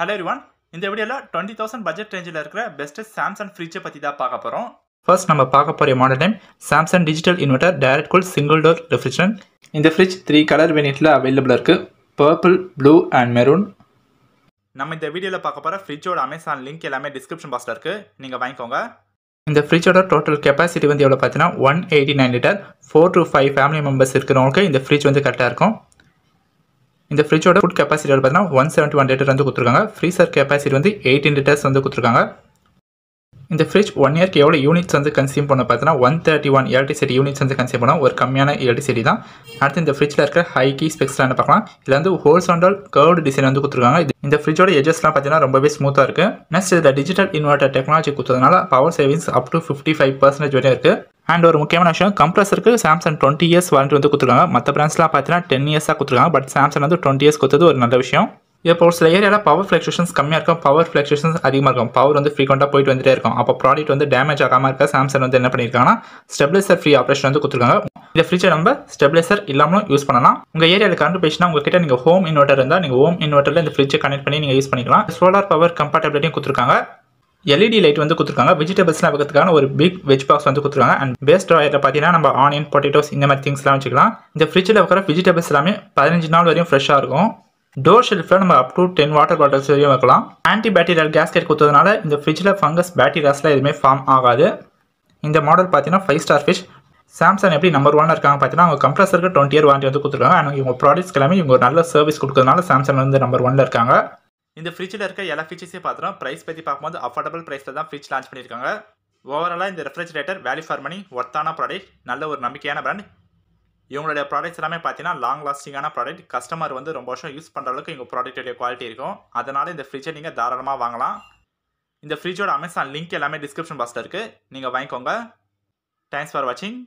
hello everyone இந்த வீடியோவில் twenty thousand budget ரேஞ்சில் இருக்கிற பெஸ்ட்டு சாம்சங் ஃப்ரிட்ஜை பற்றி தான் பார்க்க போகிறோம் ஃபர்ஸ்ட் நம்ம பார்க்க போகிற model time Samsung digital inverter direct cool single door refrigerant இந்த ஃப்ரிட்ஜ் த்ரீ கலர் வேரியண்ட்டில் அவைலபிளாக இருக்குது பர்பிள் ப்ளூ அண்ட் மெரூன் நம்ம இந்த வீடியோவில் பார்க்க போகிற ஃப்ரிட்ஜோட அமேசான் லிங்க் எல்லாமே டிஸ்கிரிப்ஷன் பாக்ஸில் இருக்குது நீங்கள் வாங்கிக்கோங்க இந்த ஃப்ரிட்ஜோட டோட்டல் கெப்பாசிட்டி வந்து எவ்வளோ பார்த்தீங்கன்னா one eighty nine litre four to five family members இருக்கிறவங்களுக்கு இந்த ஃப்ரிட்ஜ் வந்து கரெக்டாக இருக்கும் இந்த ஃப்ரிட்ஜோட ஃபுட் கெப்பாசிட்டி பார்த்தீங்கன்னா ஒன் செவன்டி ஒன் லிட்டர் வந்து கொடுத்துருக்காங்க ஃப்ரீசர் கெப்பாசிட்டி வந்து எயிட்டின் லிட்டர்ஸ் வந்து கொடுத்துருக்காங்க இந்த ஃப்ரிட்ஜ் ஒன் இயர்க்கு எவ்வளோ யூனிட்ஸ் வந்து கன்சியூம் பண்ண பார்த்தீங்கன்னா one thirty one electricity units வந்து கன்சியூம் பண்ணால் ஒரு கம்மியான எலக்ட்ரிசிட்டி தான் அடுத்து இந்த ஃப்ரிட்ஜில் இருக்கிற ஹை கீ ஸ்பெக்ஸ்லாம் பார்க்கலாம் இதில் வந்து ஹோல்சாண்டல் கர்வ்டு டிசைன் வந்து கொடுத்துருக்காங்க இந்த ஃப்ரிட்ஜோட எஜஸ்லாம் பார்த்தீங்கன்னா ரொம்பவே ஸ்மூத்தாக இருக்குது நெக்ஸ்ட் இதில் டிஜிட்டல் இன்வெர்ட்டர் டெக்னாலஜி கொடுத்ததுனால power savings up to fifty five percentage வரையும் இருக்குது அண்ட் ஒரு முக்கியமான விஷயம் கம்ப்ரஸருக்கு சாம்சங் டுவெண்ட்டி இயர்ஸ் வாரண்ட்டி வந்து கொடுத்துருக்காங்க மற்ற பிராண்ட்ஸ்லாம் பார்த்தீங்கன்னா டென் இயர்ஸாக கொடுத்துருக்காங்க பட் சாம்சங் வந்து டுவெண்ட்டி இயர்ஸ் கொடுத்தது ஒரு நல்ல விஷயம் இப்போ ஒரு சில ஏரியாவில் பவர் ஃப்ளக்சுவேஷன்ஸ் கம்மியாக இருக்கும் பவர் ஃப்ளக்சுவேஷன்ஸ் அதிகமாக இருக்கும் பவர் வந்து ஃப்ரீக்வெண்ட்டாக போயிட்டு வந்துட்டே இருக்கும் அப்போ ப்ராடக்ட் வந்து டேமேஜ் ஆகாமல் இருக்க சாம்சங் வந்து என்ன பண்ணியிருக்காங்கன்னா ஸ்டெப்லைசர் ஃப்ரீ ஆப்ரேஷன் வந்து கொடுத்துருக்காங்க இந்த ஃப்ரிட்ஜை நம்ம ஸ்டெப்லைசர் இல்லாமலும் யூஸ் பண்ணலாம் உங்கள் ஏரியாவில் கரண்ட் போயிடுச்சுன்னா உங்ககிட்ட நீங்கள் ஹோம் இன்வெர்ட்டர் இருந்தால் நீங்கள் ஹோம் இன்வெர்ட்டரில் இந்த ஃப்ரிட்ஜை கனெக்ட் பண்ணி நீங்கள் யூஸ் பண்ணிக்கலாம் சோலார் பவர் கம்ஃபர்டபிலிட்டியும் கொடுத்துருக்காங்க எல்இடி லைட் e வந்து கொடுத்துருக்காங்க வெஜிடபிள்ஸ்லாம் வைக்கிறதுக்கான ஒரு பிக் வெஜ் பாக்ஸ் வந்து கொடுத்துருக்காங்க அண்ட் பேஸ்ட் ஆயில் பார்த்தீங்கன்னா நம்ம ஆனியன் பொட்டேட்டோஸ் இந்த மாதிரி திங்ஸ்லாம் வச்சுக்கலாம் இந்த ஃப்ரிட்ஜில் வைக்கிற வெஜிடபிள்ஸ் எல்லாமே பதினஞ்சு நாள் வரையும் ஃப்ரெஷ்ஷாக இருக்கும் டோர் ஷெல்ஃபில் நம்ம up to ten water bottles வரையும் வைக்கலாம் ஆன்டி பேக்டீரியல் கேஸ்கெட் கொடுத்ததுனால இந்த ஃப்ரிட்ஜில் ஃபங்கஸ் பேக்டீரியாஸ்லாம் எதுவுமே ஃபார்ம் ஆகாது இந்த மாடல் பார்த்தீங்கன்னா ஃபைவ் ஸ்டார் ஃபிஷ் சாம்சங் எப்படி நம்பர் ஒன் இருக்காங்க பார்த்தீங்கன்னா அவங்க கம்ப்ரஸருக்கு டுவெண்ட்டி இயர் வாரண்டி வந்து கொடுத்துருக்காங்க ஆனால் இவங்க ப்ராடக்ட்ஸ் எல்லாமே இவங்க நல்ல சர்வீஸ் கொடுக்கறதுனால சாம்சங் வந்து நம்பர் ஒன்ல இருக்காங்க இந்த ஃப்ரிட்ஜில் இருக்க எல்லா ஃபீச்சர்ஸையும் பார்த்துரும் ப்ரைஸ் பற்றி பார்க்கும்போது அஃபோர்டபுள் ப்ரைஸில் தான் ஃப்ரிட்ஜ் லான்ச் பண்ணியிருக்காங்க ஓவராலாக இந்த ரெஃப்ரிஜரேட்டர் வேல்யூ ஃபார் மணி ஒர்த்தான ப்ராடக்ட் நல்ல ஒரு நம்பிக்கையான ப்ராண்ட் இவங்களுடைய ப்ராடக்ட்ஸ் எல்லாமே பார்த்தீங்கன்னா லாங் லாஸ்டிங்கான ப்ராடக்ட் கஸ்டமர் வந்து ரொம்ப வருஷம் யூஸ் பண்ணுற அளவுக்கு எங்கள் ப்ராடக்ட்டுடைய குவாலிட்டி இருக்கும் அதனால் இந்த ஃப்ரிட்ஜை நீங்கள் தாராளமாக வாங்கலாம் இந்த ஃப்ரிட்ஜோட அமேசான் லிங்க் எல்லாமே டிஸ்கிரிப்ஷன் பாக்ஸில் இருக்குது நீங்கள் வாங்கிக்கோங்க தேங்க்ஸ் ஃபார் வாட்சிங்